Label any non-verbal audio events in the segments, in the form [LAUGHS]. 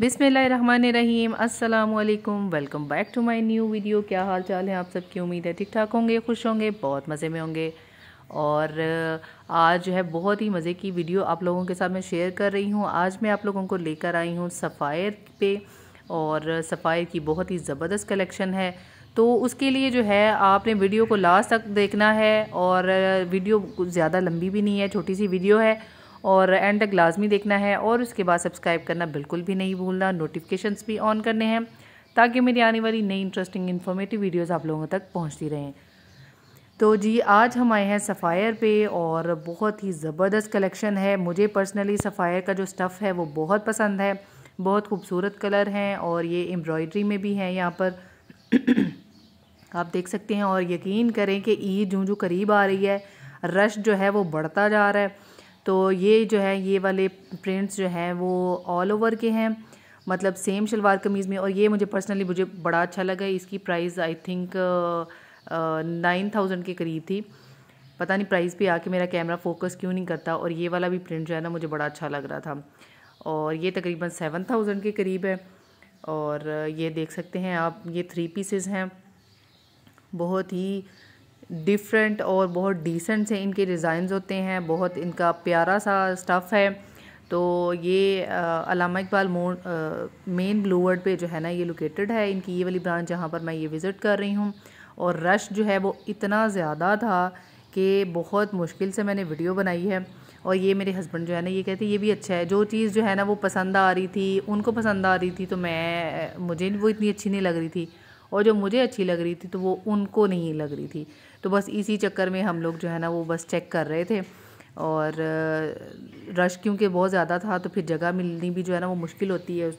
बिसमीम welcome back to my new video क्या हाल चाल है आप सबकी उम्मीद है ठीक ठाक होंगे खुश होंगे बहुत मज़े में होंगे और आज जो है बहुत ही मज़े की वीडियो आप लोगों के साथ मैं शेयर कर रही हूँ आज मैं आप लोगों को लेकर आई हूँ सफ़ायर पे और सफ़ायर की बहुत ही ज़बरदस्त कलेक्शन है तो उसके लिए जो है आपने वीडियो को लास्ट तक देखना है और वीडियो ज़्यादा लंबी भी नहीं है छोटी सी वीडियो है और एंड तक लाजमी देखना है और उसके बाद सब्सक्राइब करना बिल्कुल भी नहीं भूलना नोटिफिकेशंस भी ऑन करने हैं ताकि मेरी आने वाली नई इंटरेस्टिंग इन्फॉर्मेटिव वीडियोज़ आप लोगों तक पहुँचती रहें तो जी आज हम आए हैं सफ़ायर पे और बहुत ही ज़बरदस्त कलेक्शन है मुझे पर्सनली सफ़ायर का जो स्टफ़ है वो बहुत पसंद है बहुत खूबसूरत कलर हैं और ये एम्ब्रॉयडरी में भी हैं यहाँ पर [CLEARS THROAT] आप देख सकते हैं और यकीन करें कि ईद जूँ जूँ करीब आ रही है रश जो है वो बढ़ता जा रहा है तो ये जो है ये वाले प्रिंट्स जो हैं वो ऑल ओवर के हैं मतलब सेम शलवार कमीज़ में और ये मुझे पर्सनली मुझे बड़ा अच्छा लगा इसकी price I think nine thousand के करीब थी पता नहीं प्राइस पे आके मेरा कैमरा फोकस क्यों नहीं करता और ये वाला भी प्रिंट जो है ना मुझे बड़ा अच्छा लग रहा था और ये तकरीबन सेवन थाउजेंड के करीब है और ये देख सकते हैं आप ये थ्री पीसेज हैं बहुत ही डिफरेंट और बहुत डिसेंट से इनके डिज़ाइन होते हैं बहुत इनका प्यारा सा स्टफ़ है तो ये अलामा इकबाल मोड मेन ब्लूवर्ड पे जो है ना ये लोकेटेड है इनकी ये वाली ब्रांच जहाँ पर मैं ये विज़िट कर रही हूँ और रश जो है वो इतना ज़्यादा था कि बहुत मुश्किल से मैंने वीडियो बनाई है और ये मेरे हस्बैंड जो है ना ये कहते ये भी अच्छा है जो चीज़ जो है ना वो पसंद आ रही थी उनको पसंद आ रही थी तो मैं मुझे वो इतनी अच्छी नहीं लग रही थी और जो मुझे अच्छी लग रही थी तो वो उनको नहीं लग रही थी तो बस इसी चक्कर में हम लोग जो है ना वो बस चेक कर रहे थे और रश क्योंकि बहुत ज़्यादा था तो फिर जगह मिलनी भी जो है ना वो मुश्किल होती है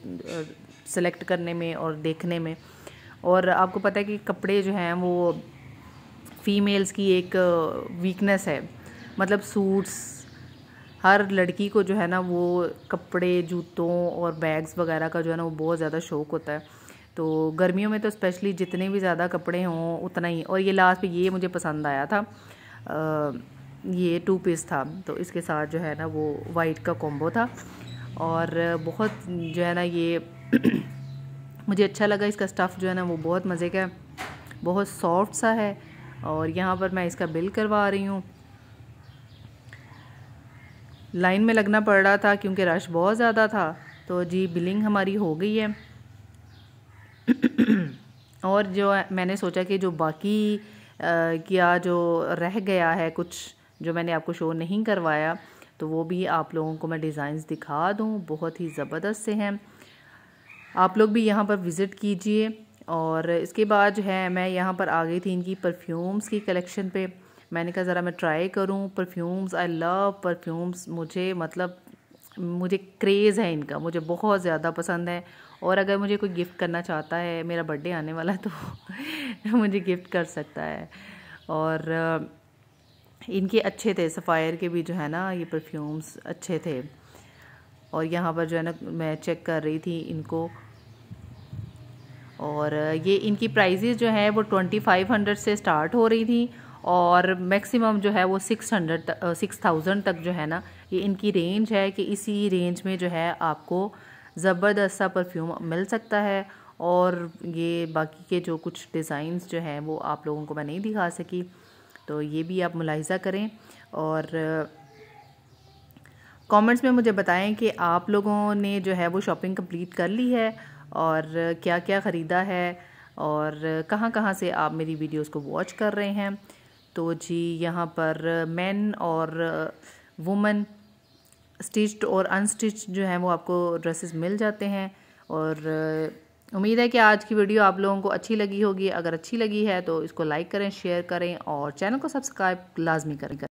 सेलेक्ट करने में और देखने में और आपको पता है कि कपड़े जो हैं वो फीमेल्स की एक वीकनेस है मतलब सूट्स हर लड़की को जो है ना वो कपड़े जूतों और बैग्स वगैरह का जो है ना वो बहुत ज़्यादा शौक होता है तो गर्मियों में तो स्पेशली जितने भी ज़्यादा कपड़े हों उतना ही और ये लास्ट पे ये मुझे पसंद आया था आ, ये टू पीस था तो इसके साथ जो है ना वो वाइट का कॉम्बो था और बहुत जो है ना ये [CLEARS THROAT] मुझे अच्छा लगा इसका स्टफ़ जो है ना वो बहुत मज़े का है बहुत सॉफ्ट सा है और यहाँ पर मैं इसका बिल करवा रही हूँ लाइन में लगना पड़ रहा था क्योंकि रश बहुत ज़्यादा था तो जी बिलिंग हमारी हो गई है और जो मैंने सोचा कि जो बाकी किया जो रह गया है कुछ जो मैंने आपको शो नहीं करवाया तो वो भी आप लोगों को मैं डिज़ाइंस दिखा दूँ बहुत ही ज़बरदस्त से हैं आप लोग भी यहाँ पर विज़िट कीजिए और इसके बाद जो है मैं यहाँ पर आ गई थी इनकी परफ्यूम्स की कलेक्शन पे मैंने कहा ज़रा मैं ट्राई करूँ परफ्यूम्स आई लव परफ्यूम्स मुझे मतलब मुझे क्रेज़ है इनका मुझे बहुत ज़्यादा पसंद है और अगर मुझे कोई गिफ्ट करना चाहता है मेरा बर्थडे आने वाला तो [LAUGHS] मुझे गिफ्ट कर सकता है और इनके अच्छे थे सफ़ायर के भी जो है ना ये परफ्यूम्स अच्छे थे और यहाँ पर जो है ना मैं चेक कर रही थी इनको और ये इनकी प्राइजेज़ जो है वो ट्वेंटी फाइव हंड्रेड से स्टार्ट हो रही थी और मैक्सिमम जो है वो सिक्स हंड्रेड सिक्स थाउजेंड तक जो है ना ये इनकी रेंज है कि इसी रेंज में जो है आपको ज़बरदस्त सा परफ्यूम मिल सकता है और ये बाकी के जो कुछ डिज़ाइंस जो हैं वो आप लोगों को मैं नहीं दिखा सकी तो ये भी आप मुलाहिजा करें और कमेंट्स में मुझे बताएं कि आप लोगों ने जो है वो शॉपिंग कंप्लीट कर ली है और क्या क्या ख़रीदा है और कहाँ कहाँ से आप मेरी वीडियोस को वॉच कर रहे हैं तो जी यहाँ पर मेन और वुमेन स्टिच्ड और अनस्टिच्ड जो है वो आपको ड्रेसेस मिल जाते हैं और उम्मीद है कि आज की वीडियो आप लोगों को अच्छी लगी होगी अगर अच्छी लगी है तो इसको लाइक करें शेयर करें और चैनल को सब्सक्राइब लाजमी करें